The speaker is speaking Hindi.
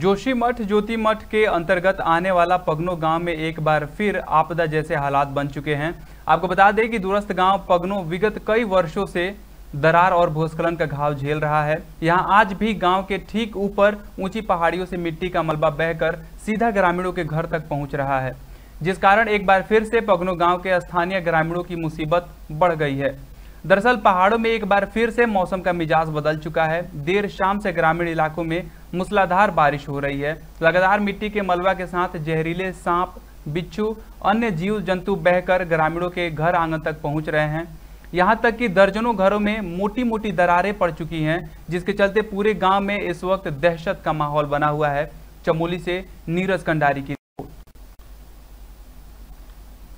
जोशी मठ ज्योति मठ के अंतर्गत आने वाला पगनो गांव में एक बार फिर आपदा जैसे हालात बन चुके हैं आपको बता दें कि दूरस्थ गांव पगनो विगत कई वर्षों से दरार और भूस्खलन का घाव झेल रहा है यहां आज भी गांव के ठीक ऊपर ऊंची पहाड़ियों से मिट्टी का मलबा बहकर सीधा ग्रामीणों के घर तक पहुंच रहा है जिस कारण एक बार फिर से पगनो गाँव के स्थानीय ग्रामीणों की मुसीबत बढ़ गई है दरअसल पहाड़ों में एक बार फिर से मौसम का मिजाज बदल चुका है देर शाम से ग्रामीण इलाकों में मूसलाधार बारिश हो रही है लगातार मिट्टी के मलबा के साथ जहरीले सांप बिच्छू अन्य जीव जंतु बहकर ग्रामीणों के घर आंगन तक पहुंच रहे हैं यहाँ तक कि दर्जनों घरों में मोटी मोटी दरारें पड़ चुकी हैं जिसके चलते पूरे गांव में इस वक्त दहशत का माहौल बना हुआ है चमोली से नीरज कंडारी की